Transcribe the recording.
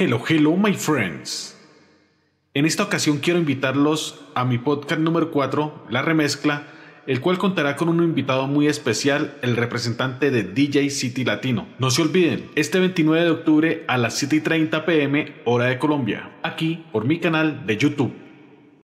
Hello, hello, my friends. En esta ocasión quiero invitarlos a mi podcast número 4, La Remezcla, el cual contará con un invitado muy especial, el representante de DJ City Latino. No se olviden, este 29 de octubre a las 7:30 pm, hora de Colombia, aquí por mi canal de YouTube.